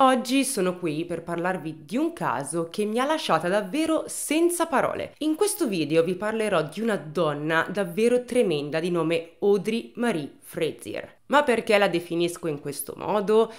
Oggi sono qui per parlarvi di un caso che mi ha lasciata davvero senza parole. In questo video vi parlerò di una donna davvero tremenda di nome Audrey Marie Frazier. Ma perché la definisco in questo modo?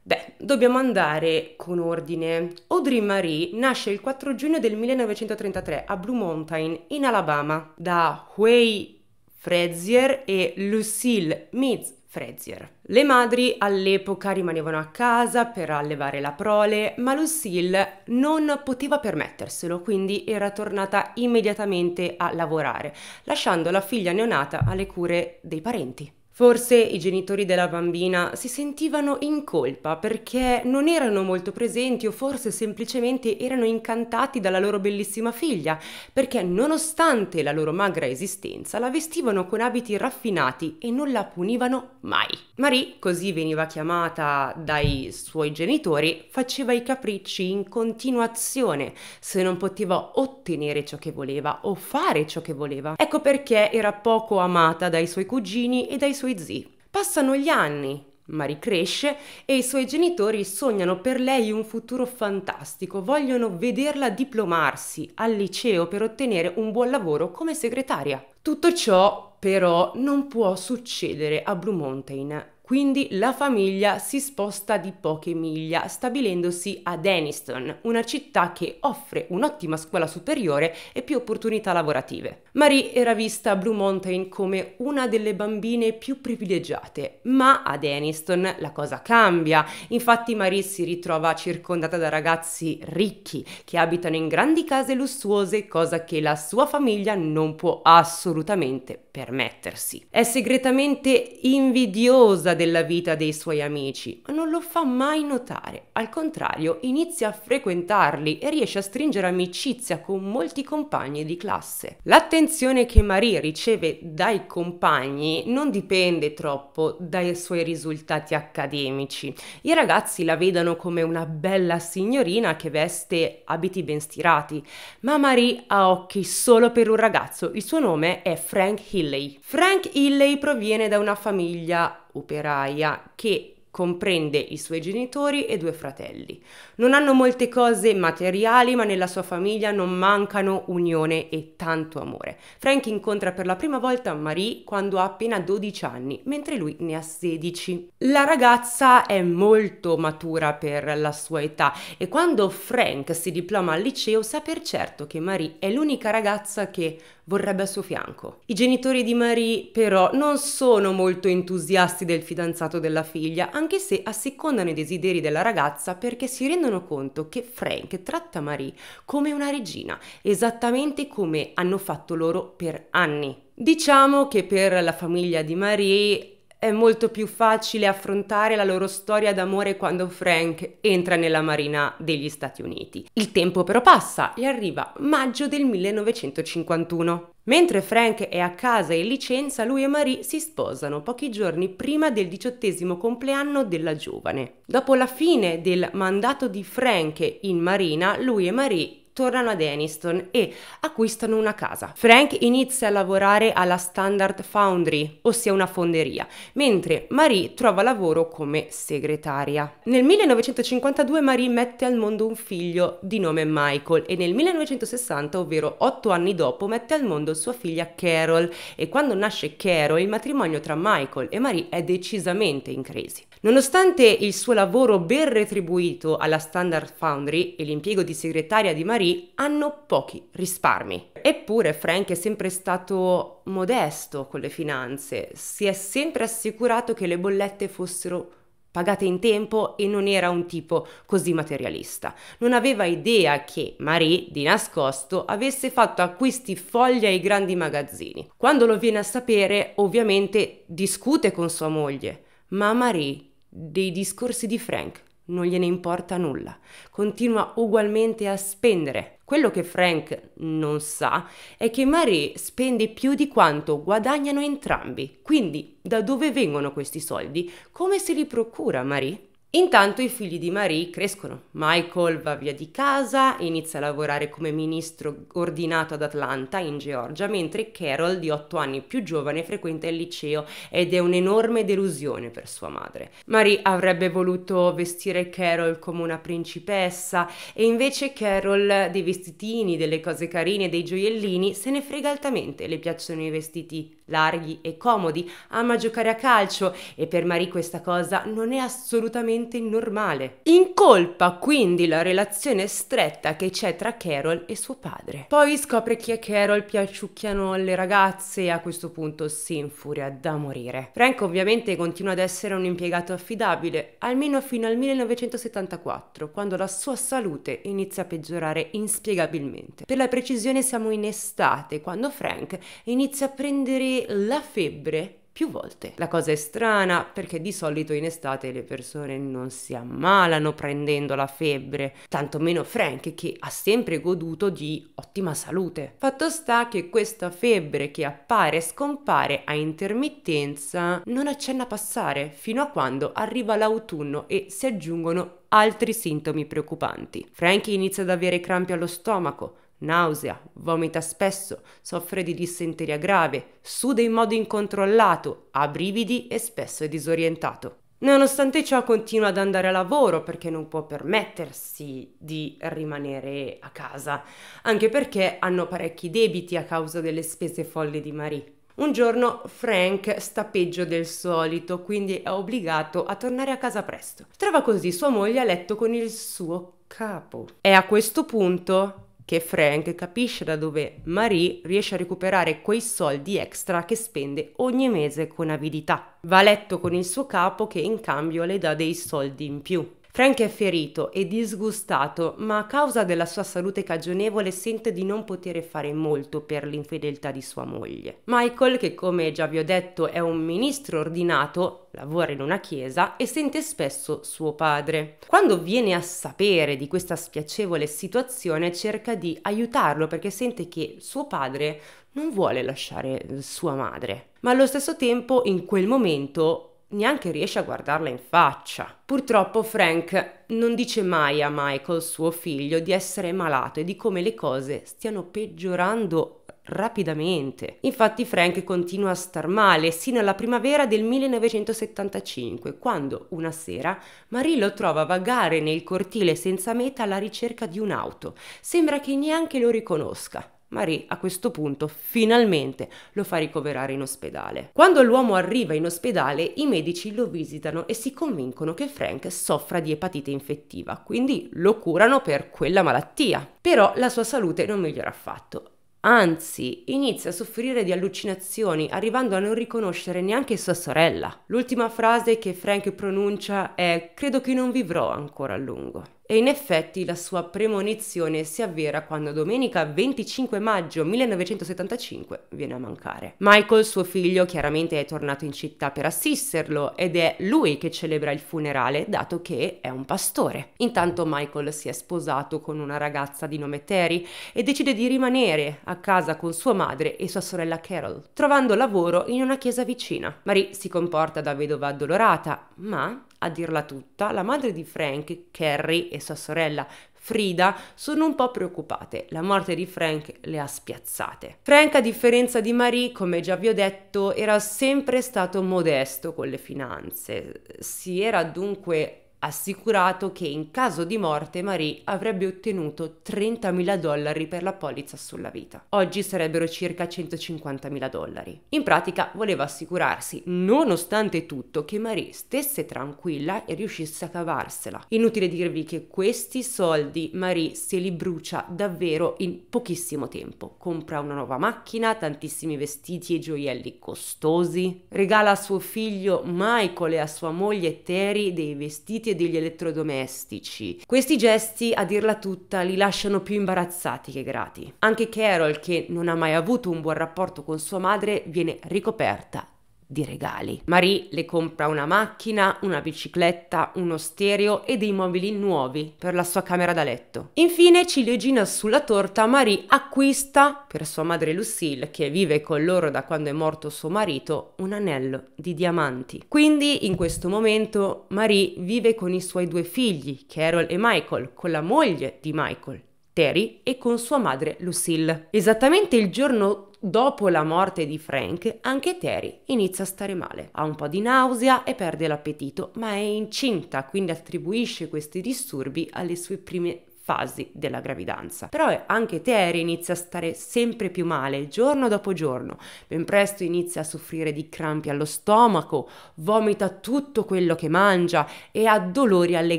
Beh, dobbiamo andare con ordine. Audrey Marie nasce il 4 giugno del 1933 a Blue Mountain, in Alabama, da Huey Frazier e Lucille Meads Frezier. Le madri all'epoca rimanevano a casa per allevare la prole, ma Lucille non poteva permetterselo, quindi era tornata immediatamente a lavorare, lasciando la figlia neonata alle cure dei parenti. Forse i genitori della bambina si sentivano in colpa perché non erano molto presenti o forse semplicemente erano incantati dalla loro bellissima figlia, perché nonostante la loro magra esistenza la vestivano con abiti raffinati e non la punivano mai. Marie, così veniva chiamata dai suoi genitori, faceva i capricci in continuazione se non poteva ottenere ciò che voleva o fare ciò che voleva. Ecco perché era poco amata dai suoi cugini e dai suoi suoi zii. Passano gli anni, Marie cresce e i suoi genitori sognano per lei un futuro fantastico, vogliono vederla diplomarsi al liceo per ottenere un buon lavoro come segretaria. Tutto ciò però non può succedere a Blue Mountain quindi la famiglia si sposta di poche miglia, stabilendosi ad Anniston, una città che offre un'ottima scuola superiore e più opportunità lavorative. Marie era vista a Blue Mountain come una delle bambine più privilegiate, ma ad Anniston la cosa cambia. Infatti Marie si ritrova circondata da ragazzi ricchi che abitano in grandi case lussuose, cosa che la sua famiglia non può assolutamente permettersi. È segretamente invidiosa della vita dei suoi amici, ma non lo fa mai notare. Al contrario, inizia a frequentarli e riesce a stringere amicizia con molti compagni di classe. L'attenzione che Marie riceve dai compagni non dipende troppo dai suoi risultati accademici. I ragazzi la vedono come una bella signorina che veste abiti ben stirati, ma Marie ha occhi solo per un ragazzo. Il suo nome è Frank Hilley. Frank Hilley proviene da una famiglia operaia che comprende i suoi genitori e due fratelli. Non hanno molte cose materiali, ma nella sua famiglia non mancano unione e tanto amore. Frank incontra per la prima volta Marie quando ha appena 12 anni, mentre lui ne ha 16. La ragazza è molto matura per la sua età e quando Frank si diploma al liceo sa per certo che Marie è l'unica ragazza che vorrebbe al suo fianco. I genitori di Marie però non sono molto entusiasti del fidanzato della figlia, anche se assecondano i desideri della ragazza perché si rendono conto che Frank tratta Marie come una regina, esattamente come hanno fatto loro per anni. Diciamo che per la famiglia di Marie è molto più facile affrontare la loro storia d'amore quando Frank entra nella Marina degli Stati Uniti. Il tempo però passa e arriva maggio del 1951. Mentre Frank è a casa e in licenza, lui e Marie si sposano pochi giorni prima del diciottesimo compleanno della giovane. Dopo la fine del mandato di Frank in Marina, lui e Marie tornano ad Aniston e acquistano una casa. Frank inizia a lavorare alla Standard Foundry, ossia una fonderia, mentre Marie trova lavoro come segretaria. Nel 1952 Marie mette al mondo un figlio di nome Michael e nel 1960, ovvero otto anni dopo, mette al mondo sua figlia Carol e quando nasce Carol il matrimonio tra Michael e Marie è decisamente in crisi. Nonostante il suo lavoro ben retribuito alla Standard Foundry e l'impiego di segretaria di Marie, hanno pochi risparmi. Eppure Frank è sempre stato modesto con le finanze, si è sempre assicurato che le bollette fossero pagate in tempo e non era un tipo così materialista. Non aveva idea che Marie, di nascosto, avesse fatto acquisti folli ai grandi magazzini. Quando lo viene a sapere, ovviamente discute con sua moglie, ma Marie dei discorsi di Frank non gliene importa nulla, continua ugualmente a spendere. Quello che Frank non sa è che Marie spende più di quanto guadagnano entrambi, quindi da dove vengono questi soldi? Come se li procura Marie? Intanto i figli di Marie crescono. Michael va via di casa inizia a lavorare come ministro ordinato ad Atlanta, in Georgia, mentre Carol, di 8 anni più giovane, frequenta il liceo ed è un'enorme delusione per sua madre. Marie avrebbe voluto vestire Carol come una principessa e invece Carol dei vestitini, delle cose carine, dei gioiellini se ne frega altamente, le piacciono i vestiti larghi e comodi, ama giocare a calcio e per Marie questa cosa non è assolutamente normale. Incolpa quindi la relazione stretta che c'è tra Carol e suo padre. Poi scopre chi è Carol, piacciucchiano le ragazze e a questo punto si infuria da morire. Frank ovviamente continua ad essere un impiegato affidabile, almeno fino al 1974, quando la sua salute inizia a peggiorare inspiegabilmente. Per la precisione siamo in estate, quando Frank inizia a prendere la febbre più volte. La cosa è strana perché di solito in estate le persone non si ammalano prendendo la febbre, tantomeno Frank che ha sempre goduto di ottima salute. Fatto sta che questa febbre che appare e scompare a intermittenza non accenna a passare fino a quando arriva l'autunno e si aggiungono altri sintomi preoccupanti. Frank inizia ad avere crampi allo stomaco, nausea, vomita spesso, soffre di dissenteria grave, suda in modo incontrollato, ha brividi e spesso è disorientato. Nonostante ciò continua ad andare a lavoro perché non può permettersi di rimanere a casa, anche perché hanno parecchi debiti a causa delle spese folli di Marie. Un giorno Frank sta peggio del solito, quindi è obbligato a tornare a casa presto. Trova così sua moglie a letto con il suo capo. È a questo punto che Frank capisce da dove Marie riesce a recuperare quei soldi extra che spende ogni mese con avidità. Va a letto con il suo capo che in cambio le dà dei soldi in più. Frank è ferito e disgustato, ma a causa della sua salute cagionevole sente di non poter fare molto per l'infedeltà di sua moglie. Michael, che come già vi ho detto è un ministro ordinato, lavora in una chiesa e sente spesso suo padre. Quando viene a sapere di questa spiacevole situazione cerca di aiutarlo perché sente che suo padre non vuole lasciare sua madre. Ma allo stesso tempo in quel momento neanche riesce a guardarla in faccia. Purtroppo Frank non dice mai a Michael, suo figlio, di essere malato e di come le cose stiano peggiorando rapidamente. Infatti Frank continua a star male sino alla primavera del 1975, quando una sera Marie lo trova vagare nel cortile senza meta alla ricerca di un'auto. Sembra che neanche lo riconosca. Marie a questo punto finalmente lo fa ricoverare in ospedale. Quando l'uomo arriva in ospedale i medici lo visitano e si convincono che Frank soffra di epatite infettiva, quindi lo curano per quella malattia. Però la sua salute non migliora affatto. Anzi, inizia a soffrire di allucinazioni, arrivando a non riconoscere neanche sua sorella. L'ultima frase che Frank pronuncia è credo che non vivrò ancora a lungo e in effetti la sua premonizione si avvera quando domenica 25 maggio 1975 viene a mancare. Michael, suo figlio, chiaramente è tornato in città per assisterlo ed è lui che celebra il funerale dato che è un pastore. Intanto Michael si è sposato con una ragazza di nome Terry e decide di rimanere a casa con sua madre e sua sorella Carol, trovando lavoro in una chiesa vicina. Marie si comporta da vedova addolorata, ma a dirla tutta, la madre di Frank, Carrie e sua sorella Frida sono un po' preoccupate. La morte di Frank le ha spiazzate. Frank, a differenza di Marie, come già vi ho detto, era sempre stato modesto con le finanze. Si era dunque assicurato che in caso di morte Marie avrebbe ottenuto 30.000 dollari per la polizza sulla vita. Oggi sarebbero circa 150.000 dollari. In pratica voleva assicurarsi, nonostante tutto, che Marie stesse tranquilla e riuscisse a cavarsela. Inutile dirvi che questi soldi Marie se li brucia davvero in pochissimo tempo. Compra una nuova macchina, tantissimi vestiti e gioielli costosi, regala a suo figlio Michael e a sua moglie Terry dei vestiti e degli elettrodomestici. Questi gesti, a dirla tutta, li lasciano più imbarazzati che grati. Anche Carol, che non ha mai avuto un buon rapporto con sua madre, viene ricoperta di regali. Marie le compra una macchina, una bicicletta, uno stereo e dei mobili nuovi per la sua camera da letto. Infine, ciliegina sulla torta, Marie acquista per sua madre Lucille, che vive con loro da quando è morto suo marito, un anello di diamanti. Quindi, in questo momento, Marie vive con i suoi due figli, Carol e Michael, con la moglie di Michael, Terry, e con sua madre Lucille. Esattamente il giorno Dopo la morte di Frank, anche Terry inizia a stare male. Ha un po' di nausea e perde l'appetito, ma è incinta, quindi attribuisce questi disturbi alle sue prime fasi della gravidanza. Però anche Terry inizia a stare sempre più male giorno dopo giorno. Ben presto inizia a soffrire di crampi allo stomaco, vomita tutto quello che mangia e ha dolori alle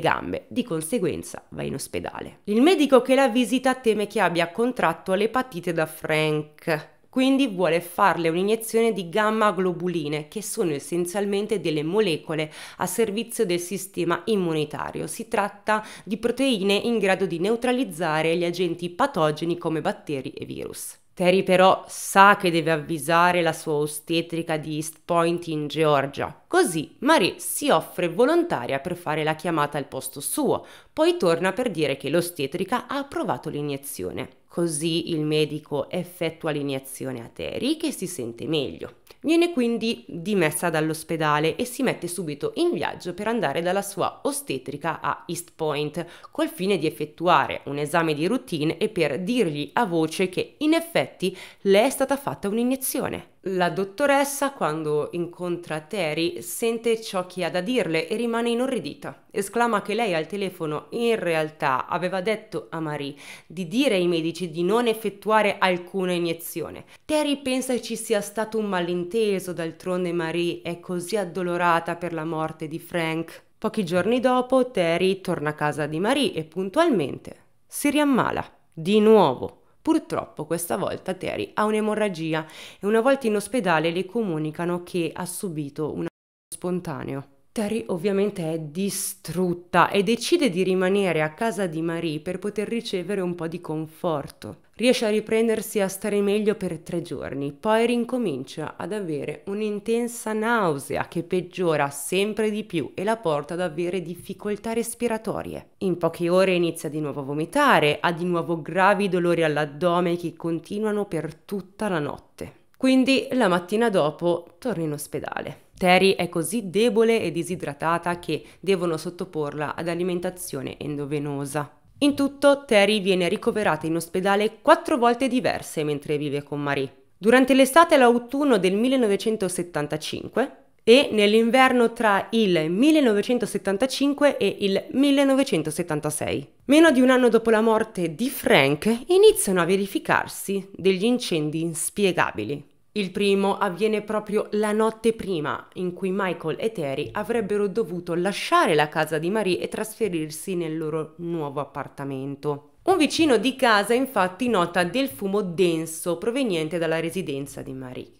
gambe. Di conseguenza va in ospedale. Il medico che la visita teme che abbia contratto l'epatite da Frank quindi vuole farle un'iniezione di gamma globuline, che sono essenzialmente delle molecole a servizio del sistema immunitario. Si tratta di proteine in grado di neutralizzare gli agenti patogeni come batteri e virus. Terry però sa che deve avvisare la sua ostetrica di East Point in Georgia. Così Marie si offre volontaria per fare la chiamata al posto suo, poi torna per dire che l'ostetrica ha approvato l'iniezione. Così il medico effettua l'iniezione a Terry che si sente meglio. Viene quindi dimessa dall'ospedale e si mette subito in viaggio per andare dalla sua ostetrica a East Point, col fine di effettuare un esame di routine e per dirgli a voce che in effetti le è stata fatta un'iniezione. La dottoressa, quando incontra Terry, sente ciò che ha da dirle e rimane inorridita. Esclama che lei al telefono in realtà aveva detto a Marie di dire ai medici di non effettuare alcuna iniezione. Terry pensa ci sia stato un malinteso, d'altronde Marie è così addolorata per la morte di Frank. Pochi giorni dopo Terry torna a casa di Marie e puntualmente si riammala. Di nuovo. Purtroppo questa volta Terry ha un'emorragia e una volta in ospedale le comunicano che ha subito un spontaneo. Terry ovviamente è distrutta e decide di rimanere a casa di Marie per poter ricevere un po' di conforto. Riesce a riprendersi a stare meglio per tre giorni, poi rincomincia ad avere un'intensa nausea che peggiora sempre di più e la porta ad avere difficoltà respiratorie. In poche ore inizia di nuovo a vomitare, ha di nuovo gravi dolori all'addome che continuano per tutta la notte. Quindi la mattina dopo torna in ospedale. Terry è così debole e disidratata che devono sottoporla ad alimentazione endovenosa. In tutto, Terry viene ricoverata in ospedale quattro volte diverse mentre vive con Marie. Durante l'estate e l'autunno del 1975 e nell'inverno tra il 1975 e il 1976. Meno di un anno dopo la morte di Frank iniziano a verificarsi degli incendi inspiegabili. Il primo avviene proprio la notte prima, in cui Michael e Terry avrebbero dovuto lasciare la casa di Marie e trasferirsi nel loro nuovo appartamento. Un vicino di casa infatti nota del fumo denso proveniente dalla residenza di Marie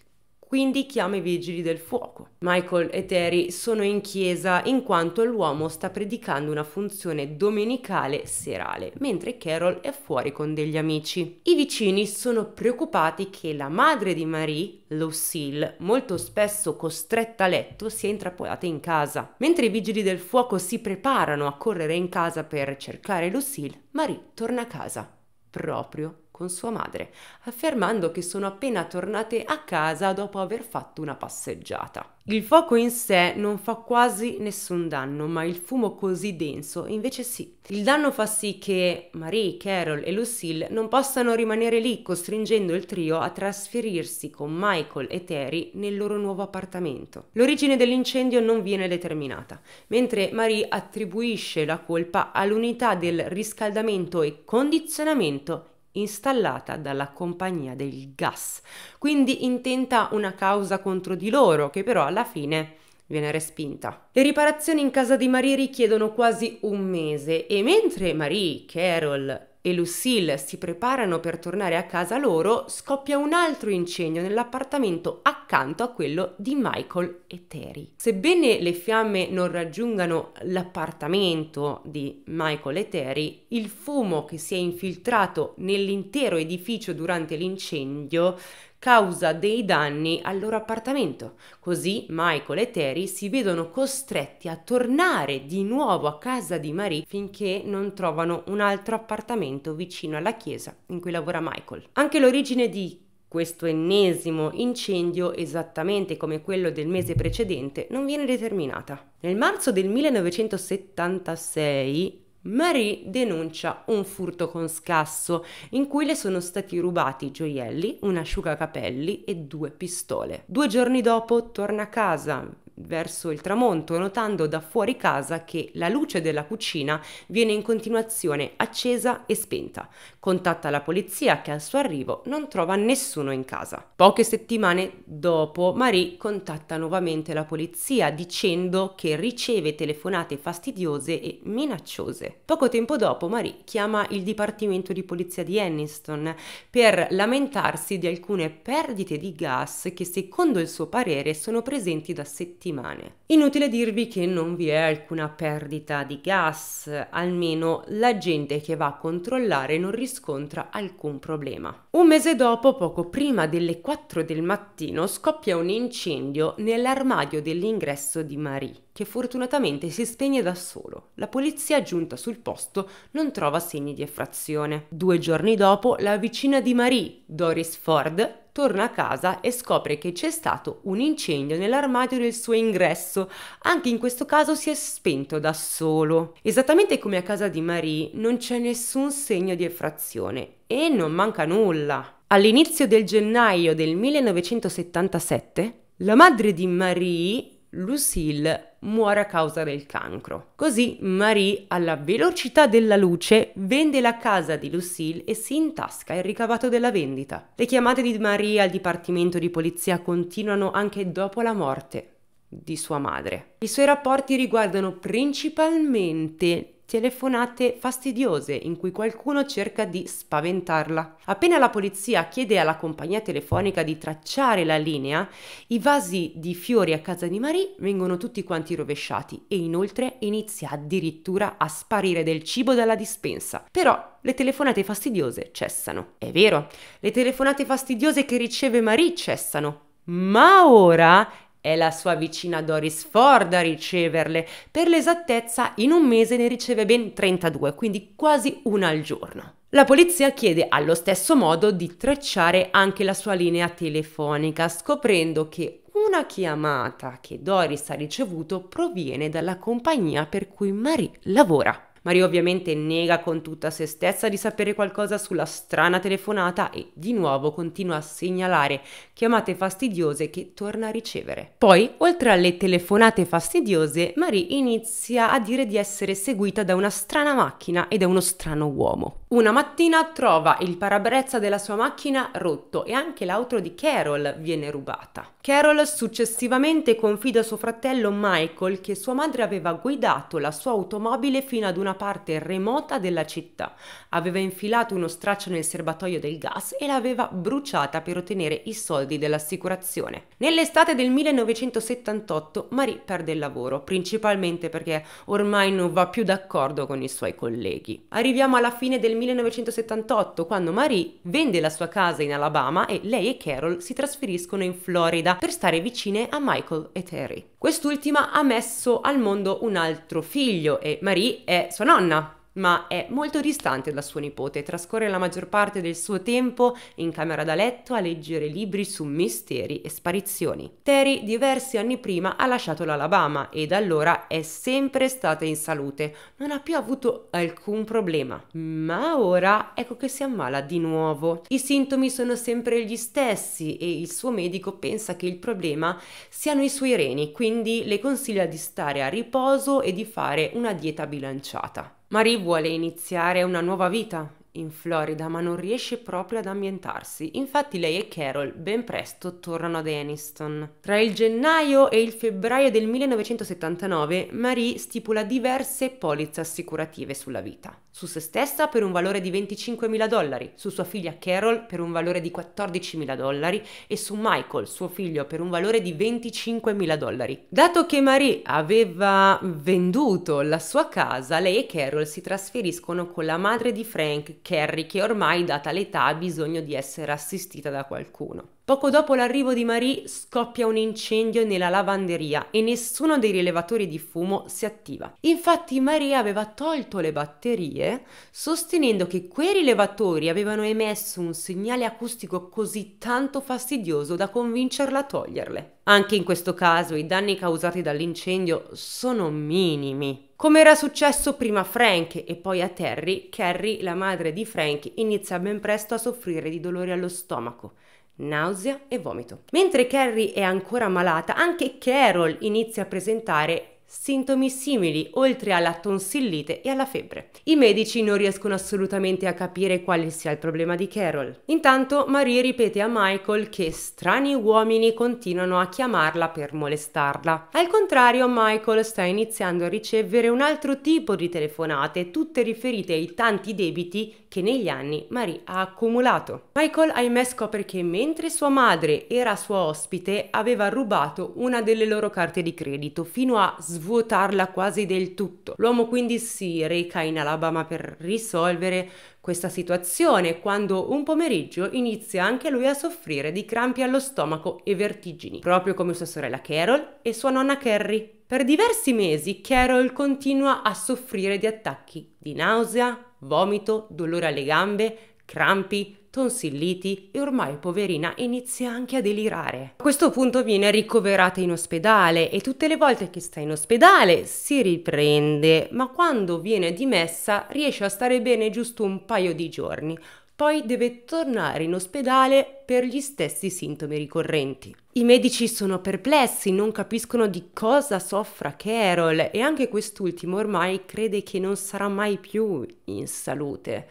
quindi chiama i vigili del fuoco. Michael e Terry sono in chiesa in quanto l'uomo sta predicando una funzione domenicale serale, mentre Carol è fuori con degli amici. I vicini sono preoccupati che la madre di Marie, Lucille, molto spesso costretta a letto, sia intrappolata in casa. Mentre i vigili del fuoco si preparano a correre in casa per cercare Lucille, Marie torna a casa, proprio con sua madre, affermando che sono appena tornate a casa dopo aver fatto una passeggiata. Il fuoco in sé non fa quasi nessun danno, ma il fumo così denso invece sì. Il danno fa sì che Marie, Carol e Lucille non possano rimanere lì, costringendo il trio a trasferirsi con Michael e Terry nel loro nuovo appartamento. L'origine dell'incendio non viene determinata, mentre Marie attribuisce la colpa all'unità del riscaldamento e condizionamento installata dalla compagnia del gas, quindi intenta una causa contro di loro che però alla fine viene respinta. Le riparazioni in casa di Marie richiedono quasi un mese e mentre Marie, Carol e Lucille si preparano per tornare a casa loro, scoppia un altro incendio nell'appartamento accanto a quello di Michael e Terry. Sebbene le fiamme non raggiungano l'appartamento di Michael e Terry, il fumo che si è infiltrato nell'intero edificio durante l'incendio causa dei danni al loro appartamento. Così Michael e Terry si vedono costretti a tornare di nuovo a casa di Marie finché non trovano un altro appartamento vicino alla chiesa in cui lavora Michael. Anche l'origine di questo ennesimo incendio, esattamente come quello del mese precedente, non viene determinata. Nel marzo del 1976 Marie denuncia un furto con scasso in cui le sono stati rubati gioielli, un asciugacapelli e due pistole. Due giorni dopo torna a casa verso il tramonto, notando da fuori casa che la luce della cucina viene in continuazione accesa e spenta. Contatta la polizia che al suo arrivo non trova nessuno in casa. Poche settimane dopo Marie contatta nuovamente la polizia dicendo che riceve telefonate fastidiose e minacciose. Poco tempo dopo Marie chiama il dipartimento di polizia di Anniston per lamentarsi di alcune perdite di gas che secondo il suo parere sono presenti da settimane settimane. Inutile dirvi che non vi è alcuna perdita di gas, almeno la gente che va a controllare non riscontra alcun problema. Un mese dopo, poco prima delle 4 del mattino, scoppia un incendio nell'armadio dell'ingresso di Marie, che fortunatamente si spegne da solo. La polizia giunta sul posto non trova segni di effrazione. Due giorni dopo, la vicina di Marie, Doris Ford, torna a casa e scopre che c'è stato un incendio nell'armadio del suo ingresso. Anche in questo caso si è spento da solo. Esattamente come a casa di Marie, non c'è nessun segno di effrazione e non manca nulla. All'inizio del gennaio del 1977, la madre di Marie Lucille muore a causa del cancro. Così Marie, alla velocità della luce, vende la casa di Lucille e si intasca il ricavato della vendita. Le chiamate di Marie al dipartimento di polizia continuano anche dopo la morte di sua madre. I suoi rapporti riguardano principalmente telefonate fastidiose in cui qualcuno cerca di spaventarla. Appena la polizia chiede alla compagnia telefonica di tracciare la linea, i vasi di fiori a casa di Marie vengono tutti quanti rovesciati e inoltre inizia addirittura a sparire del cibo dalla dispensa. Però le telefonate fastidiose cessano. È vero, le telefonate fastidiose che riceve Marie cessano, ma ora è la sua vicina Doris Ford a riceverle. Per l'esattezza, in un mese ne riceve ben 32, quindi quasi una al giorno. La polizia chiede allo stesso modo di tracciare anche la sua linea telefonica, scoprendo che una chiamata che Doris ha ricevuto proviene dalla compagnia per cui Marie lavora. Maria ovviamente nega con tutta se stessa di sapere qualcosa sulla strana telefonata e di nuovo continua a segnalare chiamate fastidiose che torna a ricevere. Poi, oltre alle telefonate fastidiose, Marie inizia a dire di essere seguita da una strana macchina e da uno strano uomo. Una mattina trova il parabrezza della sua macchina rotto e anche l'auto di Carol viene rubata. Carol successivamente confida a suo fratello Michael che sua madre aveva guidato la sua automobile fino ad una una parte remota della città. Aveva infilato uno straccio nel serbatoio del gas e l'aveva bruciata per ottenere i soldi dell'assicurazione. Nell'estate del 1978 Marie perde il lavoro, principalmente perché ormai non va più d'accordo con i suoi colleghi. Arriviamo alla fine del 1978 quando Marie vende la sua casa in Alabama e lei e Carol si trasferiscono in Florida per stare vicine a Michael e Terry. Quest'ultima ha messo al mondo un altro figlio e Marie è sua nonna ma è molto distante da suo nipote, trascorre la maggior parte del suo tempo in camera da letto a leggere libri su misteri e sparizioni. Terry diversi anni prima ha lasciato l'Alabama e da allora è sempre stata in salute, non ha più avuto alcun problema, ma ora ecco che si ammala di nuovo. I sintomi sono sempre gli stessi e il suo medico pensa che il problema siano i suoi reni, quindi le consiglia di stare a riposo e di fare una dieta bilanciata. Marie vuole iniziare una nuova vita in Florida, ma non riesce proprio ad ambientarsi. Infatti lei e Carol ben presto tornano ad Aniston. Tra il gennaio e il febbraio del 1979 Marie stipula diverse polizze assicurative sulla vita. Su se stessa per un valore di 25.000 dollari, su sua figlia Carol per un valore di 14.000 dollari e su Michael, suo figlio, per un valore di 25.000 dollari. Dato che Marie aveva venduto la sua casa, lei e Carol si trasferiscono con la madre di Frank Carrie che ormai, data l'età, ha bisogno di essere assistita da qualcuno. Poco dopo l'arrivo di Marie scoppia un incendio nella lavanderia e nessuno dei rilevatori di fumo si attiva. Infatti Marie aveva tolto le batterie sostenendo che quei rilevatori avevano emesso un segnale acustico così tanto fastidioso da convincerla a toglierle. Anche in questo caso i danni causati dall'incendio sono minimi. Come era successo prima a Frank e poi a Terry, Carrie, la madre di Frank, inizia ben presto a soffrire di dolori allo stomaco, nausea e vomito. Mentre Carrie è ancora malata, anche Carol inizia a presentare sintomi simili oltre alla tonsillite e alla febbre. I medici non riescono assolutamente a capire quale sia il problema di Carol. Intanto Marie ripete a Michael che strani uomini continuano a chiamarla per molestarla. Al contrario Michael sta iniziando a ricevere un altro tipo di telefonate, tutte riferite ai tanti debiti che negli anni Marie ha accumulato. Michael ahimè scopre che mentre sua madre era sua ospite aveva rubato una delle loro carte di credito fino a svolgere svuotarla quasi del tutto. L'uomo quindi si reca in Alabama per risolvere questa situazione quando un pomeriggio inizia anche lui a soffrire di crampi allo stomaco e vertigini, proprio come sua sorella Carol e sua nonna Carrie. Per diversi mesi Carol continua a soffrire di attacchi di nausea, vomito, dolore alle gambe, crampi, tonsilliti e ormai poverina inizia anche a delirare. A questo punto viene ricoverata in ospedale e tutte le volte che sta in ospedale si riprende, ma quando viene dimessa riesce a stare bene giusto un paio di giorni. Poi deve tornare in ospedale per gli stessi sintomi ricorrenti. I medici sono perplessi, non capiscono di cosa soffra Carol e anche quest'ultimo ormai crede che non sarà mai più in salute.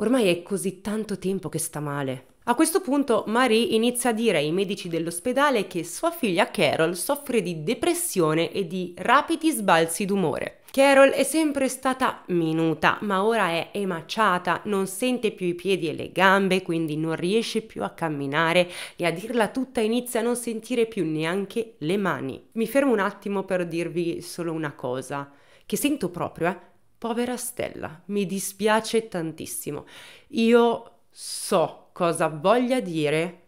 Ormai è così tanto tempo che sta male. A questo punto Marie inizia a dire ai medici dell'ospedale che sua figlia Carol soffre di depressione e di rapidi sbalzi d'umore. Carol è sempre stata minuta, ma ora è emaciata, non sente più i piedi e le gambe, quindi non riesce più a camminare e a dirla tutta inizia a non sentire più neanche le mani. Mi fermo un attimo per dirvi solo una cosa, che sento proprio, eh? Povera Stella, mi dispiace tantissimo. Io so cosa voglia dire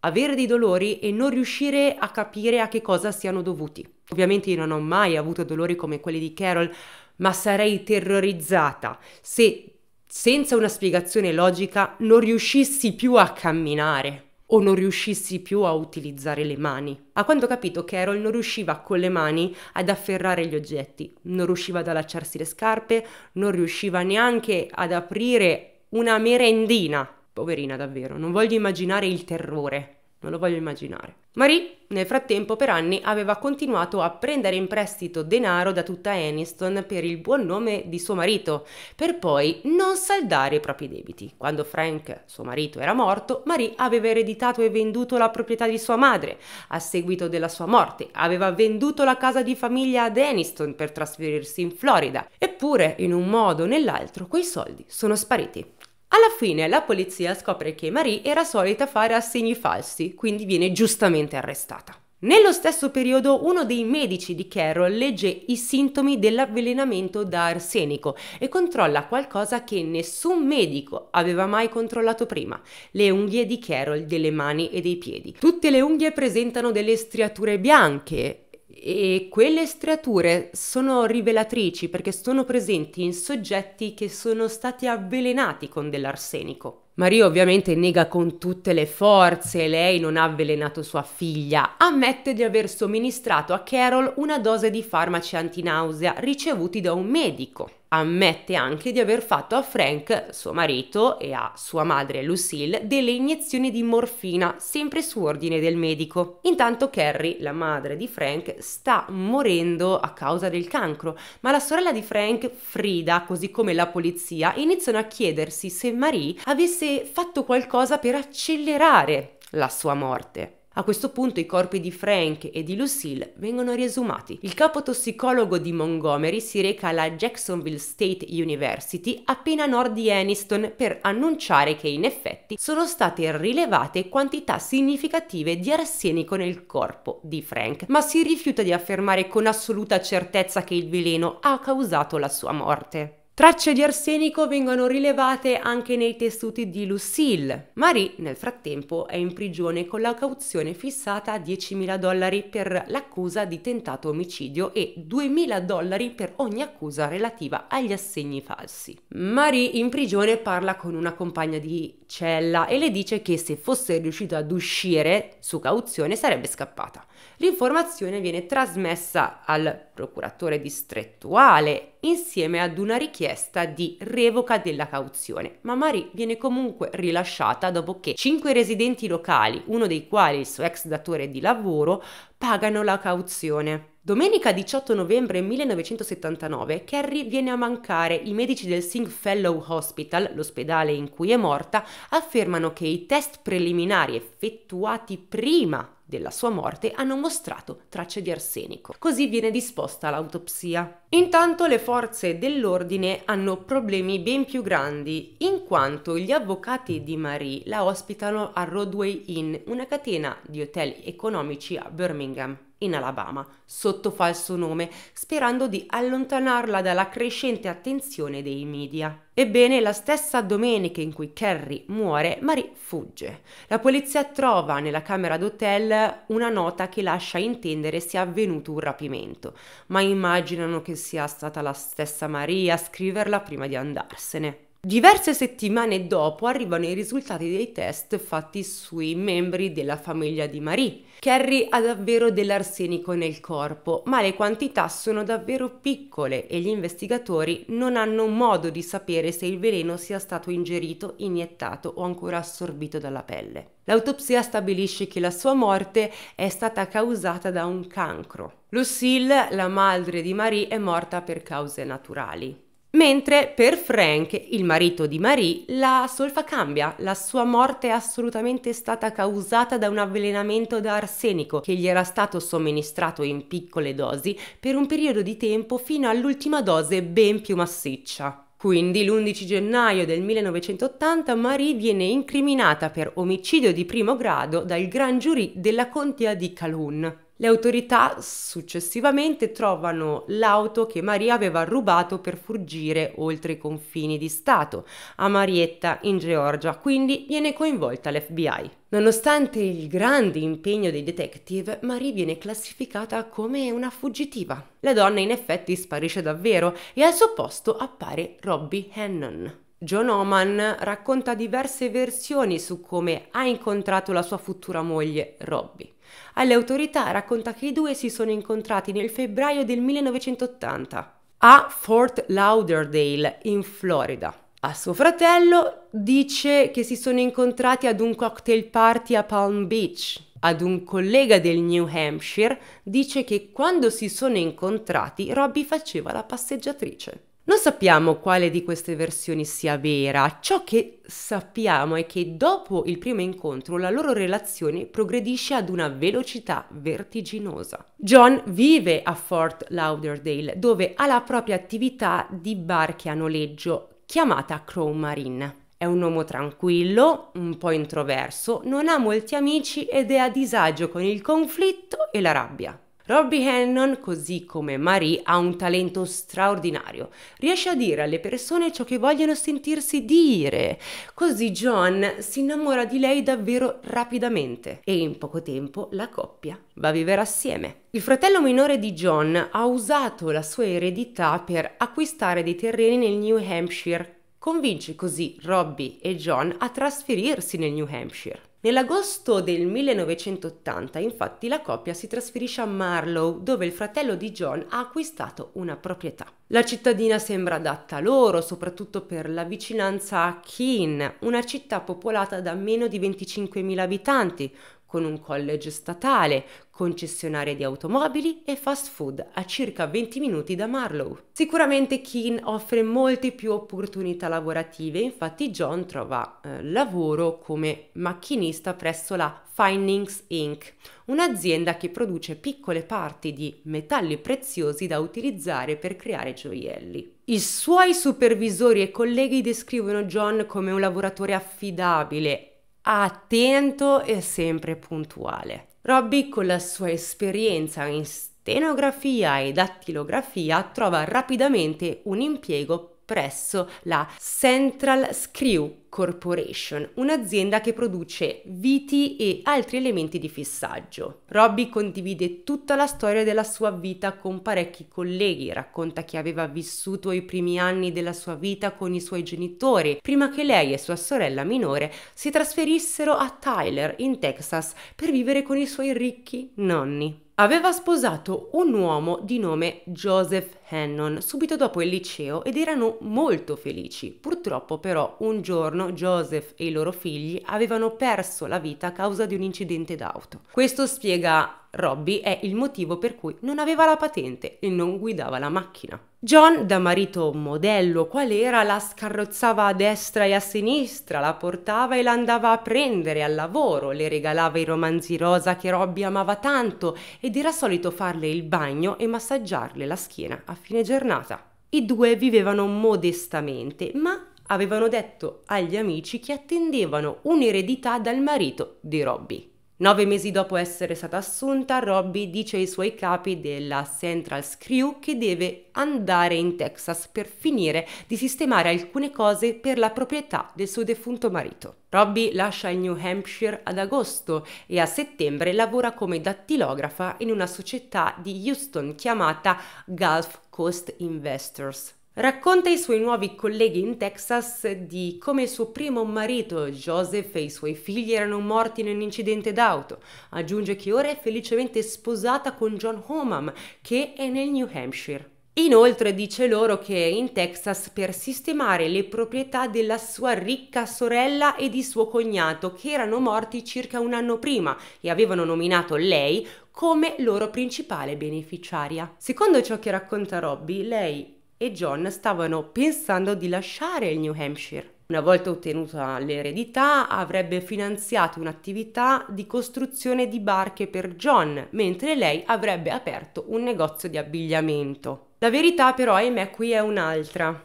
avere dei dolori e non riuscire a capire a che cosa siano dovuti. Ovviamente io non ho mai avuto dolori come quelli di Carol, ma sarei terrorizzata se senza una spiegazione logica non riuscissi più a camminare o non riuscissi più a utilizzare le mani. A quanto ho capito, Carol non riusciva con le mani ad afferrare gli oggetti, non riusciva ad allacciarsi le scarpe, non riusciva neanche ad aprire una merendina. Poverina davvero, non voglio immaginare il terrore non lo voglio immaginare. Marie, nel frattempo, per anni aveva continuato a prendere in prestito denaro da tutta Aniston per il buon nome di suo marito, per poi non saldare i propri debiti. Quando Frank, suo marito, era morto, Marie aveva ereditato e venduto la proprietà di sua madre. A seguito della sua morte, aveva venduto la casa di famiglia ad Aniston per trasferirsi in Florida. Eppure, in un modo o nell'altro, quei soldi sono spariti. Alla fine la polizia scopre che Marie era solita fare assegni falsi, quindi viene giustamente arrestata. Nello stesso periodo uno dei medici di Carol legge i sintomi dell'avvelenamento da arsenico e controlla qualcosa che nessun medico aveva mai controllato prima, le unghie di Carol delle mani e dei piedi. Tutte le unghie presentano delle striature bianche e quelle striature sono rivelatrici perché sono presenti in soggetti che sono stati avvelenati con dell'arsenico. Maria ovviamente nega con tutte le forze, lei non ha avvelenato sua figlia, ammette di aver somministrato a Carol una dose di farmaci antinausea ricevuti da un medico ammette anche di aver fatto a Frank, suo marito, e a sua madre Lucille delle iniezioni di morfina, sempre su ordine del medico. Intanto Carrie, la madre di Frank, sta morendo a causa del cancro, ma la sorella di Frank, Frida, così come la polizia, iniziano a chiedersi se Marie avesse fatto qualcosa per accelerare la sua morte. A questo punto i corpi di Frank e di Lucille vengono riesumati. Il capo tossicologo di Montgomery si reca alla Jacksonville State University appena a nord di Aniston per annunciare che in effetti sono state rilevate quantità significative di arsenico nel corpo di Frank, ma si rifiuta di affermare con assoluta certezza che il veleno ha causato la sua morte. Tracce di arsenico vengono rilevate anche nei tessuti di Lucille. Marie, nel frattempo, è in prigione con la cauzione fissata a 10.000 dollari per l'accusa di tentato omicidio e 2.000 dollari per ogni accusa relativa agli assegni falsi. Marie in prigione parla con una compagna di cella e le dice che se fosse riuscita ad uscire su cauzione sarebbe scappata. L'informazione viene trasmessa al procuratore distrettuale insieme ad una richiesta di revoca della cauzione, ma Marie viene comunque rilasciata dopo che cinque residenti locali, uno dei quali il suo ex datore di lavoro, pagano la cauzione. Domenica 18 novembre 1979 Carrie viene a mancare. I medici del Sing Fellow Hospital, l'ospedale in cui è morta, affermano che i test preliminari effettuati prima della sua morte hanno mostrato tracce di arsenico. Così viene disposta l'autopsia. Intanto le forze dell'ordine hanno problemi ben più grandi, in quanto gli avvocati di Marie la ospitano a Rodway Inn, una catena di hotel economici a Birmingham in Alabama, sotto falso nome, sperando di allontanarla dalla crescente attenzione dei media. Ebbene, la stessa domenica in cui Kerry muore, Marie fugge. La polizia trova nella camera d'hotel una nota che lascia intendere sia avvenuto un rapimento, ma immaginano che sia stata la stessa Marie a scriverla prima di andarsene. Diverse settimane dopo arrivano i risultati dei test fatti sui membri della famiglia di Marie Carrie ha davvero dell'arsenico nel corpo, ma le quantità sono davvero piccole e gli investigatori non hanno modo di sapere se il veleno sia stato ingerito, iniettato o ancora assorbito dalla pelle. L'autopsia stabilisce che la sua morte è stata causata da un cancro. Lucille, la madre di Marie, è morta per cause naturali. Mentre per Frank, il marito di Marie, la solfa cambia. La sua morte è assolutamente stata causata da un avvelenamento da arsenico che gli era stato somministrato in piccole dosi per un periodo di tempo fino all'ultima dose ben più massiccia. Quindi l'11 gennaio del 1980 Marie viene incriminata per omicidio di primo grado dal gran giurì della contea di Calhoun. Le autorità successivamente trovano l'auto che Maria aveva rubato per fuggire oltre i confini di Stato a Marietta in Georgia, quindi viene coinvolta l'FBI. Nonostante il grande impegno dei detective, Marie viene classificata come una fuggitiva. La donna in effetti sparisce davvero e al suo posto appare Robbie Hannon. John Oman racconta diverse versioni su come ha incontrato la sua futura moglie, Robbie. Alle autorità racconta che i due si sono incontrati nel febbraio del 1980 a Fort Lauderdale, in Florida. A suo fratello dice che si sono incontrati ad un cocktail party a Palm Beach. Ad un collega del New Hampshire dice che quando si sono incontrati Robbie faceva la passeggiatrice. Non sappiamo quale di queste versioni sia vera, ciò che sappiamo è che dopo il primo incontro la loro relazione progredisce ad una velocità vertiginosa. John vive a Fort Lauderdale dove ha la propria attività di barche a noleggio chiamata Crow Marine. È un uomo tranquillo, un po' introverso, non ha molti amici ed è a disagio con il conflitto e la rabbia. Robbie Hannon, così come Marie, ha un talento straordinario. Riesce a dire alle persone ciò che vogliono sentirsi dire. Così John si innamora di lei davvero rapidamente e in poco tempo la coppia va a vivere assieme. Il fratello minore di John ha usato la sua eredità per acquistare dei terreni nel New Hampshire. Convince così Robbie e John a trasferirsi nel New Hampshire. Nell'agosto del 1980 infatti la coppia si trasferisce a Marlow dove il fratello di John ha acquistato una proprietà. La cittadina sembra adatta a loro, soprattutto per la vicinanza a Keene, una città popolata da meno di 25.000 abitanti, con un college statale, concessionaria di automobili e fast food a circa 20 minuti da Marlow. Sicuramente Keene offre molte più opportunità lavorative, infatti John trova eh, lavoro come macchinista presso la Findings Inc., un'azienda che produce piccole parti di metalli preziosi da utilizzare per creare gioielli. I suoi supervisori e colleghi descrivono John come un lavoratore affidabile, attento e sempre puntuale. Robby con la sua esperienza in stenografia e dattilografia trova rapidamente un impiego presso la Central Screw Corporation, un'azienda che produce viti e altri elementi di fissaggio. Robbie condivide tutta la storia della sua vita con parecchi colleghi, racconta che aveva vissuto i primi anni della sua vita con i suoi genitori, prima che lei e sua sorella minore si trasferissero a Tyler, in Texas, per vivere con i suoi ricchi nonni aveva sposato un uomo di nome Joseph Hannon subito dopo il liceo ed erano molto felici. Purtroppo però un giorno Joseph e i loro figli avevano perso la vita a causa di un incidente d'auto. Questo spiega Robby è il motivo per cui non aveva la patente e non guidava la macchina. John, da marito modello qual era, la scarrozzava a destra e a sinistra, la portava e la andava a prendere al lavoro, le regalava i romanzi rosa che Robby amava tanto ed era solito farle il bagno e massaggiarle la schiena a fine giornata. I due vivevano modestamente, ma avevano detto agli amici che attendevano un'eredità dal marito di Robbie. Nove mesi dopo essere stata assunta, Robbie dice ai suoi capi della Central Crew che deve andare in Texas per finire di sistemare alcune cose per la proprietà del suo defunto marito. Robbie lascia il New Hampshire ad agosto e a settembre lavora come dattilografa in una società di Houston chiamata Gulf Coast Investors. Racconta ai suoi nuovi colleghi in Texas di come il suo primo marito, Joseph, e i suoi figli erano morti in un incidente d'auto. Aggiunge che ora è felicemente sposata con John Homam, che è nel New Hampshire. Inoltre dice loro che è in Texas per sistemare le proprietà della sua ricca sorella e di suo cognato che erano morti circa un anno prima e avevano nominato lei come loro principale beneficiaria. Secondo ciò che racconta Robby, lei e John stavano pensando di lasciare il New Hampshire. Una volta ottenuta l'eredità avrebbe finanziato un'attività di costruzione di barche per John, mentre lei avrebbe aperto un negozio di abbigliamento. La verità però, ahimè, qui è un'altra.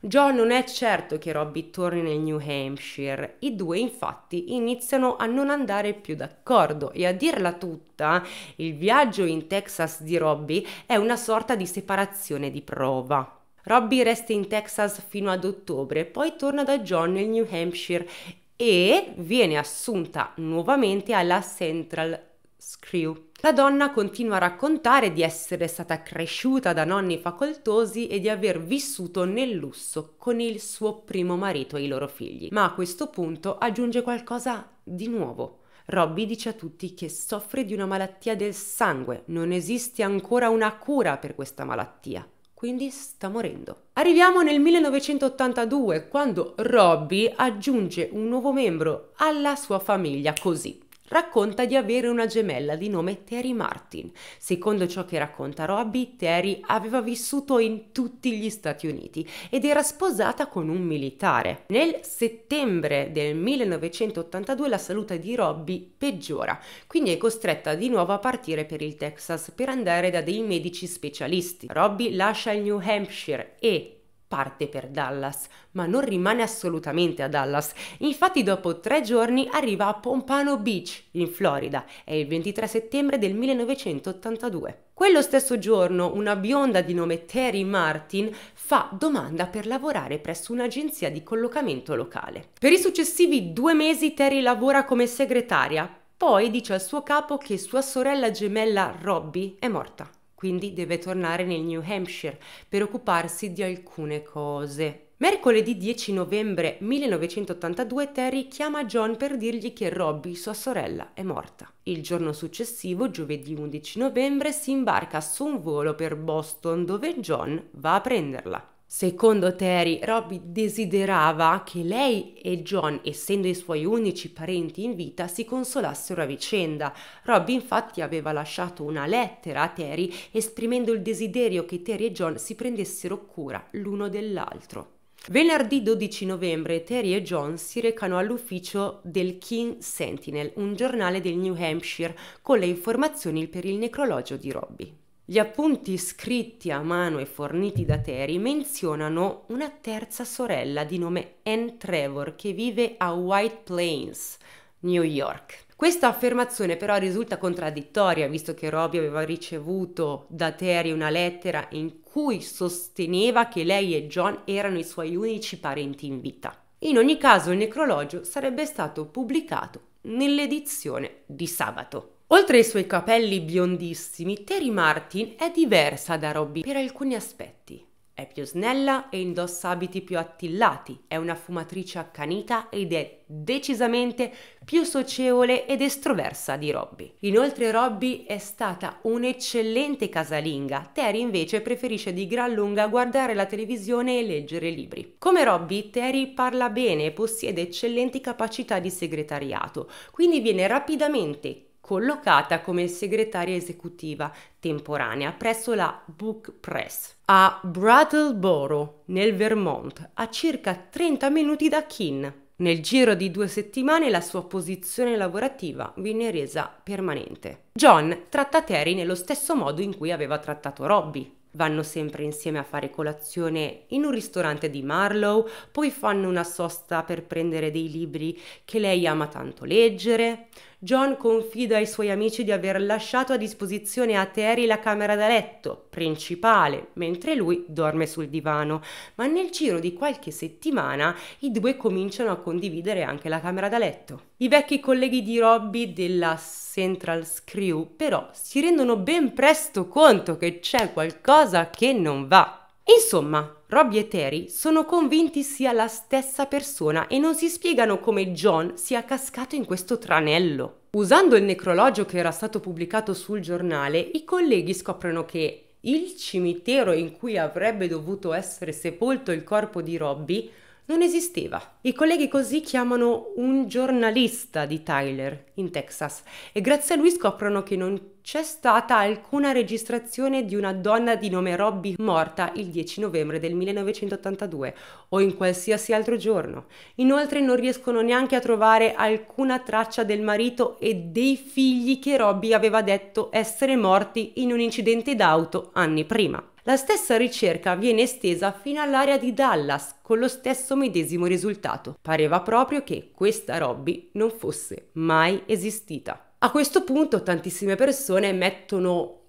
Joe non è certo che Robby torni nel New Hampshire. I due infatti iniziano a non andare più d'accordo e a dirla tutta, il viaggio in Texas di Robby è una sorta di separazione di prova. Robby resta in Texas fino ad ottobre, poi torna da John nel New Hampshire e viene assunta nuovamente alla Central Screw. La donna continua a raccontare di essere stata cresciuta da nonni facoltosi e di aver vissuto nel lusso con il suo primo marito e i loro figli. Ma a questo punto aggiunge qualcosa di nuovo. Robby dice a tutti che soffre di una malattia del sangue, non esiste ancora una cura per questa malattia quindi sta morendo. Arriviamo nel 1982, quando Robby aggiunge un nuovo membro alla sua famiglia così racconta di avere una gemella di nome Terry Martin. Secondo ciò che racconta Robbie, Terry aveva vissuto in tutti gli Stati Uniti ed era sposata con un militare. Nel settembre del 1982 la salute di Robbie peggiora, quindi è costretta di nuovo a partire per il Texas per andare da dei medici specialisti. Robbie lascia il New Hampshire e parte per Dallas, ma non rimane assolutamente a Dallas. Infatti dopo tre giorni arriva a Pompano Beach, in Florida, è il 23 settembre del 1982. Quello stesso giorno una bionda di nome Terry Martin fa domanda per lavorare presso un'agenzia di collocamento locale. Per i successivi due mesi Terry lavora come segretaria, poi dice al suo capo che sua sorella gemella Robbie è morta quindi deve tornare nel New Hampshire per occuparsi di alcune cose. Mercoledì 10 novembre 1982 Terry chiama John per dirgli che Robbie, sua sorella, è morta. Il giorno successivo, giovedì 11 novembre, si imbarca su un volo per Boston dove John va a prenderla. Secondo Terry, Robby desiderava che lei e John, essendo i suoi unici parenti in vita, si consolassero a vicenda. Robby infatti aveva lasciato una lettera a Terry esprimendo il desiderio che Terry e John si prendessero cura l'uno dell'altro. Venerdì 12 novembre Terry e John si recano all'ufficio del King Sentinel, un giornale del New Hampshire, con le informazioni per il necrologio di Robbie. Gli appunti scritti a mano e forniti da Terry menzionano una terza sorella di nome Anne Trevor che vive a White Plains, New York. Questa affermazione però risulta contraddittoria visto che Robbie aveva ricevuto da Terry una lettera in cui sosteneva che lei e John erano i suoi unici parenti in vita. In ogni caso il necrologio sarebbe stato pubblicato nell'edizione di sabato. Oltre ai suoi capelli biondissimi, Terry Martin è diversa da Robbie per alcuni aspetti. È più snella e indossa abiti più attillati, è una fumatrice accanita ed è decisamente più socievole ed estroversa di Robbie. Inoltre Robbie è stata un'eccellente casalinga, Terry invece preferisce di gran lunga guardare la televisione e leggere libri. Come Robbie, Terry parla bene e possiede eccellenti capacità di segretariato, quindi viene rapidamente collocata come segretaria esecutiva temporanea presso la Book Press a Brattleboro, nel Vermont, a circa 30 minuti da Keene. Nel giro di due settimane la sua posizione lavorativa venne resa permanente. John tratta Terry nello stesso modo in cui aveva trattato Robbie. Vanno sempre insieme a fare colazione in un ristorante di Marlowe, poi fanno una sosta per prendere dei libri che lei ama tanto leggere. John confida ai suoi amici di aver lasciato a disposizione a Terry la camera da letto, principale, mentre lui dorme sul divano, ma nel giro di qualche settimana i due cominciano a condividere anche la camera da letto. I vecchi colleghi di Robby della Central Screw però si rendono ben presto conto che c'è qualcosa che non va. Insomma, Robbie e Terry sono convinti sia la stessa persona e non si spiegano come John sia cascato in questo tranello. Usando il necrologio che era stato pubblicato sul giornale, i colleghi scoprono che il cimitero in cui avrebbe dovuto essere sepolto il corpo di Robbie non esisteva. I colleghi così chiamano un giornalista di Tyler in Texas e grazie a lui scoprono che non c'è stata alcuna registrazione di una donna di nome Robby morta il 10 novembre del 1982 o in qualsiasi altro giorno. Inoltre non riescono neanche a trovare alcuna traccia del marito e dei figli che Robby aveva detto essere morti in un incidente d'auto anni prima. La stessa ricerca viene estesa fino all'area di Dallas con lo stesso medesimo risultato. Pareva proprio che questa Robby non fosse mai esistita. A questo punto tantissime persone mettono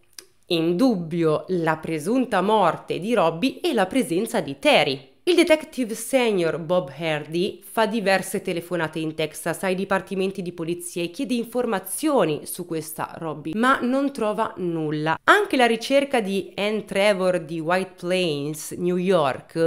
in dubbio la presunta morte di Robby e la presenza di Terry. Il detective senior Bob Hardy fa diverse telefonate in Texas ai dipartimenti di polizia e chiede informazioni su questa Robby, ma non trova nulla. Anche la ricerca di Ann Trevor di White Plains, New York,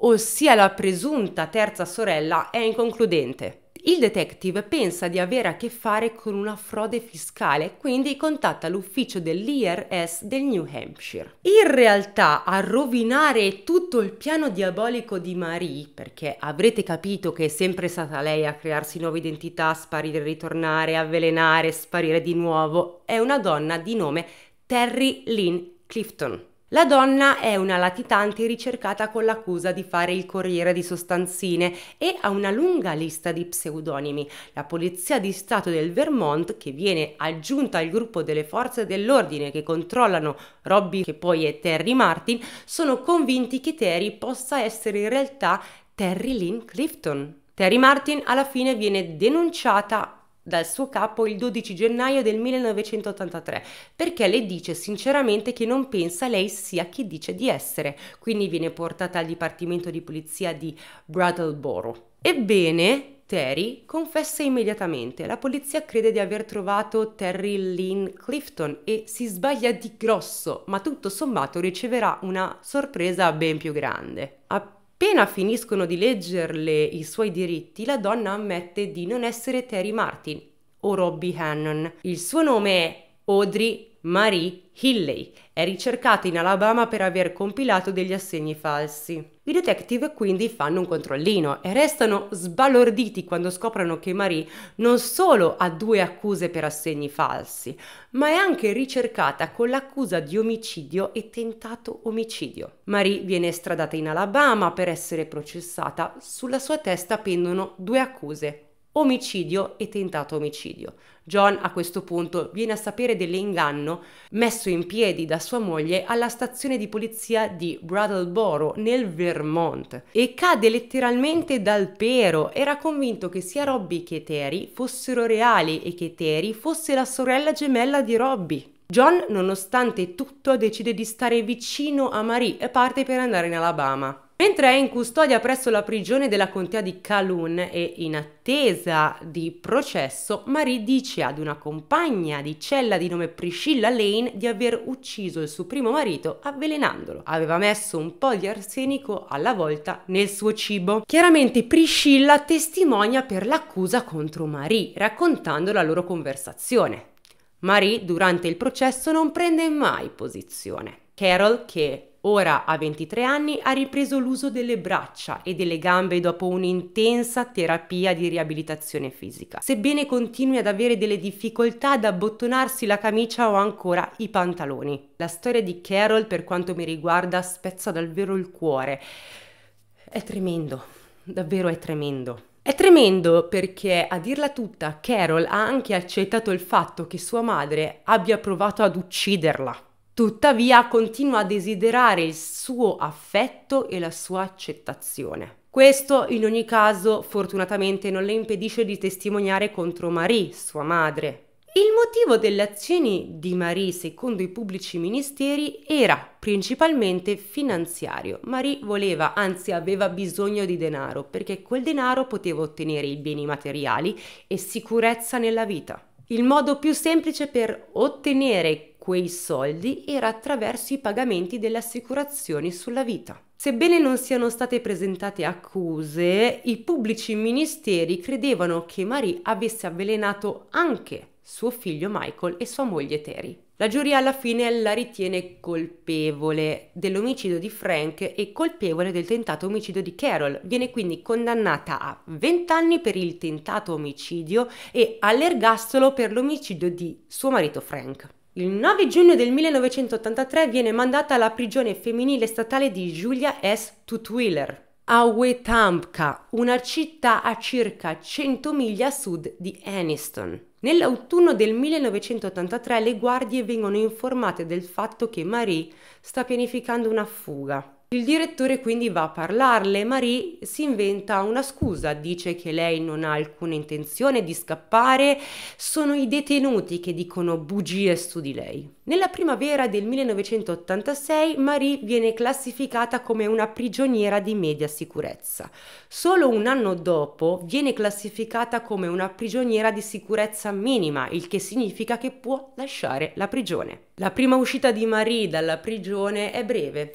ossia la presunta terza sorella, è inconcludente. Il detective pensa di avere a che fare con una frode fiscale, quindi contatta l'ufficio dell'IRS del New Hampshire. In realtà a rovinare tutto il piano diabolico di Marie, perché avrete capito che è sempre stata lei a crearsi nuove identità, sparire, ritornare, avvelenare, sparire di nuovo, è una donna di nome Terry Lynn Clifton. La donna è una latitante ricercata con l'accusa di fare il corriere di sostanzine e ha una lunga lista di pseudonimi. La Polizia di Stato del Vermont, che viene aggiunta al gruppo delle forze dell'ordine che controllano Robbie, che poi è Terry Martin, sono convinti che Terry possa essere in realtà Terry Lynn Clifton. Terry Martin alla fine viene denunciata dal suo capo il 12 gennaio del 1983 perché le dice sinceramente che non pensa lei sia chi dice di essere, quindi viene portata al dipartimento di polizia di Brattleboro. Ebbene, Terry confessa immediatamente. La polizia crede di aver trovato Terry Lynn Clifton e si sbaglia di grosso, ma tutto sommato riceverà una sorpresa ben più grande. App Appena finiscono di leggerle i suoi diritti, la donna ammette di non essere Terry Martin o Robbie Hannon. Il suo nome è Audrey Marie Hilley è ricercata in Alabama per aver compilato degli assegni falsi. I detective quindi fanno un controllino e restano sbalorditi quando scoprono che Marie non solo ha due accuse per assegni falsi, ma è anche ricercata con l'accusa di omicidio e tentato omicidio. Marie viene estradata in Alabama per essere processata, sulla sua testa pendono due accuse omicidio e tentato omicidio. John a questo punto viene a sapere dell'inganno messo in piedi da sua moglie alla stazione di polizia di Brattleboro nel Vermont e cade letteralmente dal pero. Era convinto che sia Robby che Terry fossero reali e che Terry fosse la sorella gemella di Robby. John, nonostante tutto, decide di stare vicino a Marie e parte per andare in Alabama. Mentre è in custodia presso la prigione della contea di Calhoun e in attesa di processo, Marie dice ad una compagna di cella di nome Priscilla Lane di aver ucciso il suo primo marito avvelenandolo. Aveva messo un po' di arsenico alla volta nel suo cibo. Chiaramente Priscilla testimonia per l'accusa contro Marie, raccontando la loro conversazione. Marie durante il processo non prende mai posizione. Carol, che Ora, a 23 anni, ha ripreso l'uso delle braccia e delle gambe dopo un'intensa terapia di riabilitazione fisica. Sebbene continui ad avere delle difficoltà ad abbottonarsi la camicia o ancora i pantaloni. La storia di Carol, per quanto mi riguarda, spezza davvero il cuore. È tremendo, davvero è tremendo. È tremendo perché, a dirla tutta, Carol ha anche accettato il fatto che sua madre abbia provato ad ucciderla. Tuttavia continua a desiderare il suo affetto e la sua accettazione. Questo in ogni caso fortunatamente non le impedisce di testimoniare contro Marie, sua madre. Il motivo delle azioni di Marie secondo i pubblici ministeri era principalmente finanziario. Marie voleva, anzi aveva bisogno di denaro perché col denaro poteva ottenere i beni materiali e sicurezza nella vita. Il modo più semplice per ottenere quei soldi era attraverso i pagamenti delle assicurazioni sulla vita. Sebbene non siano state presentate accuse, i pubblici ministeri credevano che Marie avesse avvelenato anche suo figlio Michael e sua moglie Terry. La giuria alla fine la ritiene colpevole dell'omicidio di Frank e colpevole del tentato omicidio di Carol. Viene quindi condannata a 20 anni per il tentato omicidio e all'ergastolo per l'omicidio di suo marito Frank. Il 9 giugno del 1983 viene mandata alla prigione femminile statale di Julia S. Tutwiller a Wetumpka, una città a circa 100 miglia a sud di Anniston. Nell'autunno del 1983 le guardie vengono informate del fatto che Marie sta pianificando una fuga. Il direttore quindi va a parlarle e Marie si inventa una scusa, dice che lei non ha alcuna intenzione di scappare, sono i detenuti che dicono bugie su di lei. Nella primavera del 1986 Marie viene classificata come una prigioniera di media sicurezza. Solo un anno dopo viene classificata come una prigioniera di sicurezza minima, il che significa che può lasciare la prigione. La prima uscita di Marie dalla prigione è breve,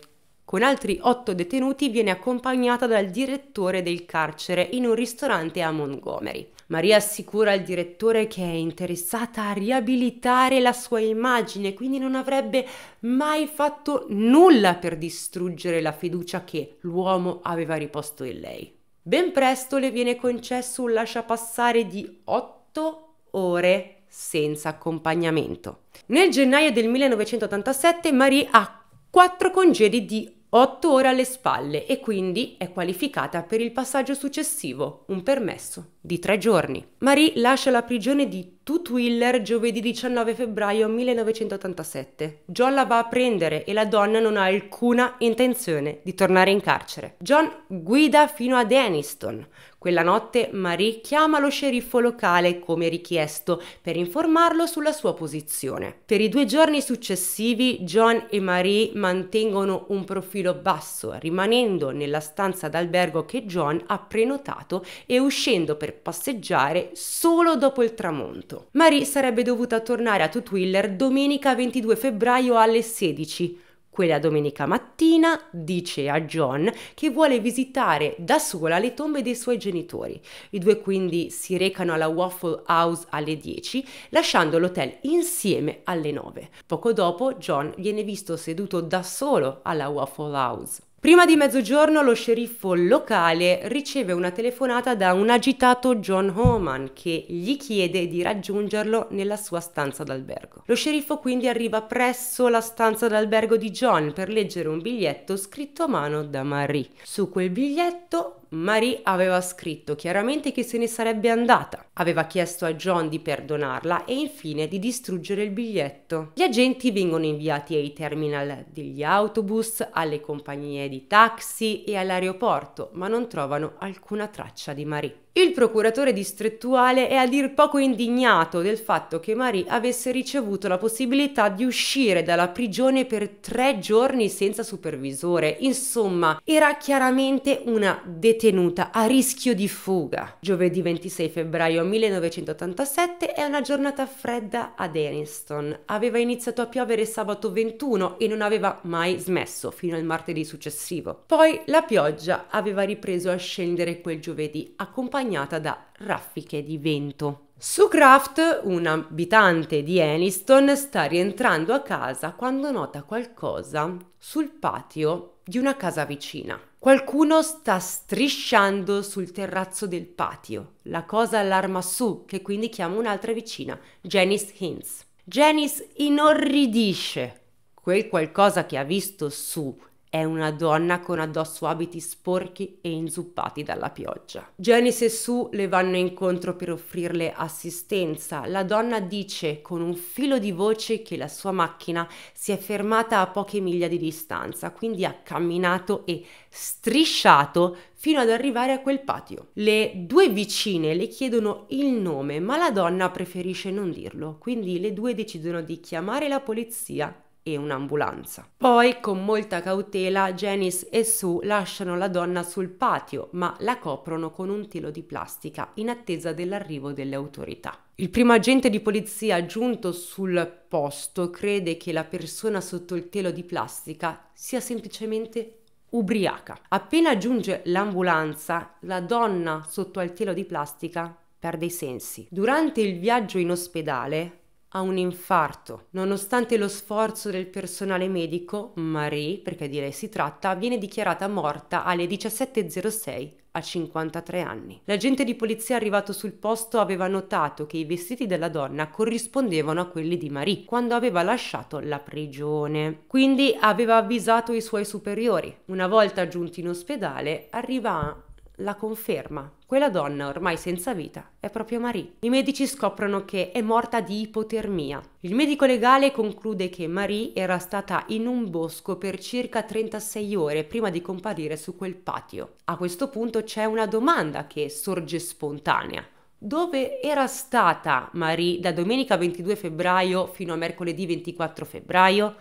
con altri otto detenuti viene accompagnata dal direttore del carcere in un ristorante a Montgomery. Maria assicura al direttore che è interessata a riabilitare la sua immagine, quindi non avrebbe mai fatto nulla per distruggere la fiducia che l'uomo aveva riposto in lei. Ben presto le viene concesso un lasciapassare di otto ore senza accompagnamento. Nel gennaio del 1987 Marie ha quattro congedi di 8 ore alle spalle e quindi è qualificata per il passaggio successivo, un permesso di 3 giorni. Marie lascia la prigione di Tutwiller giovedì 19 febbraio 1987. John la va a prendere e la donna non ha alcuna intenzione di tornare in carcere. John guida fino a Aniston, quella notte Marie chiama lo sceriffo locale come richiesto per informarlo sulla sua posizione. Per i due giorni successivi John e Marie mantengono un profilo basso, rimanendo nella stanza d'albergo che John ha prenotato e uscendo per passeggiare solo dopo il tramonto. Marie sarebbe dovuta tornare a Tutwiller domenica 22 febbraio alle 16. Quella domenica mattina dice a John che vuole visitare da sola le tombe dei suoi genitori. I due quindi si recano alla Waffle House alle 10, lasciando l'hotel insieme alle 9. Poco dopo John viene visto seduto da solo alla Waffle House. Prima di mezzogiorno lo sceriffo locale riceve una telefonata da un agitato John Homan che gli chiede di raggiungerlo nella sua stanza d'albergo. Lo sceriffo quindi arriva presso la stanza d'albergo di John per leggere un biglietto scritto a mano da Marie. Su quel biglietto Marie aveva scritto chiaramente che se ne sarebbe andata, aveva chiesto a John di perdonarla e infine di distruggere il biglietto. Gli agenti vengono inviati ai terminal degli autobus, alle compagnie di taxi e all'aeroporto, ma non trovano alcuna traccia di Marie. Il procuratore distrettuale è a dir poco indignato del fatto che Marie avesse ricevuto la possibilità di uscire dalla prigione per tre giorni senza supervisore. Insomma, era chiaramente una detenuta a rischio di fuga. Giovedì 26 febbraio 1987 è una giornata fredda ad Aniston. Aveva iniziato a piovere sabato 21 e non aveva mai smesso fino al martedì successivo. Poi la pioggia aveva ripreso a scendere quel giovedì, accompagnata accompagnata da raffiche di vento. Su Craft, un abitante di Aniston, sta rientrando a casa quando nota qualcosa sul patio di una casa vicina. Qualcuno sta strisciando sul terrazzo del patio. La cosa allarma su, che quindi chiama un'altra vicina, Janice Hinz. Janice inorridisce. Quel qualcosa che ha visto su è una donna con addosso abiti sporchi e inzuppati dalla pioggia. Janice e Sue le vanno incontro per offrirle assistenza. La donna dice con un filo di voce che la sua macchina si è fermata a poche miglia di distanza, quindi ha camminato e strisciato fino ad arrivare a quel patio. Le due vicine le chiedono il nome, ma la donna preferisce non dirlo, quindi le due decidono di chiamare la polizia e un'ambulanza. Poi, con molta cautela, Janice e Sue lasciano la donna sul patio, ma la coprono con un telo di plastica in attesa dell'arrivo delle autorità. Il primo agente di polizia giunto sul posto crede che la persona sotto il telo di plastica sia semplicemente ubriaca. Appena giunge l'ambulanza, la donna sotto al telo di plastica perde i sensi. Durante il viaggio in ospedale, ha un infarto. Nonostante lo sforzo del personale medico, Marie, perché di lei si tratta, viene dichiarata morta alle 17.06 a 53 anni. L'agente di polizia arrivato sul posto aveva notato che i vestiti della donna corrispondevano a quelli di Marie quando aveva lasciato la prigione. Quindi aveva avvisato i suoi superiori. Una volta giunti in ospedale arriva la conferma quella donna, ormai senza vita, è proprio Marie. I medici scoprono che è morta di ipotermia. Il medico legale conclude che Marie era stata in un bosco per circa 36 ore prima di comparire su quel patio. A questo punto c'è una domanda che sorge spontanea. Dove era stata Marie da domenica 22 febbraio fino a mercoledì 24 febbraio?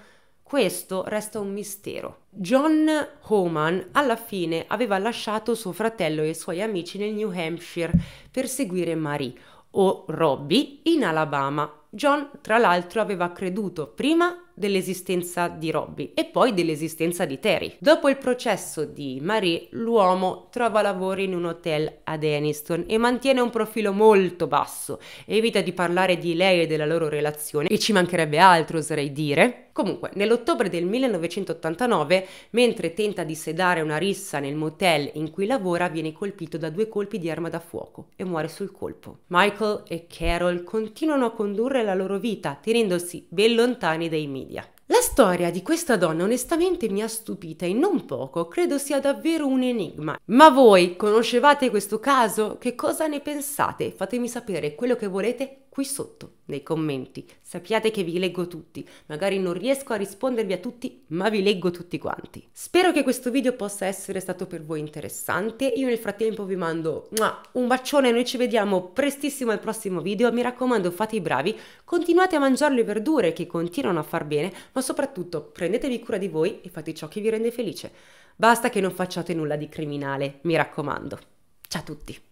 Questo resta un mistero. John Homan alla fine aveva lasciato suo fratello e i suoi amici nel New Hampshire per seguire Marie o Robbie in Alabama John, tra l'altro, aveva creduto prima dell'esistenza di Robbie e poi dell'esistenza di Terry. Dopo il processo di Marie, l'uomo trova lavoro in un hotel ad Aniston e mantiene un profilo molto basso, evita di parlare di lei e della loro relazione e ci mancherebbe altro, oserei dire. Comunque, nell'ottobre del 1989, mentre tenta di sedare una rissa nel motel in cui lavora, viene colpito da due colpi di arma da fuoco e muore sul colpo. Michael e Carol continuano a condurre loro la loro vita, tenendosi ben lontani dai media. La storia di questa donna onestamente mi ha stupita e non poco, credo sia davvero un enigma. Ma voi conoscevate questo caso? Che cosa ne pensate? Fatemi sapere quello che volete qui sotto nei commenti. Sappiate che vi leggo tutti, magari non riesco a rispondervi a tutti, ma vi leggo tutti quanti. Spero che questo video possa essere stato per voi interessante, io nel frattempo vi mando un bacione, noi ci vediamo prestissimo al prossimo video, mi raccomando fate i bravi, continuate a mangiare le verdure che continuano a far bene, ma soprattutto prendetevi cura di voi e fate ciò che vi rende felice. Basta che non facciate nulla di criminale, mi raccomando. Ciao a tutti!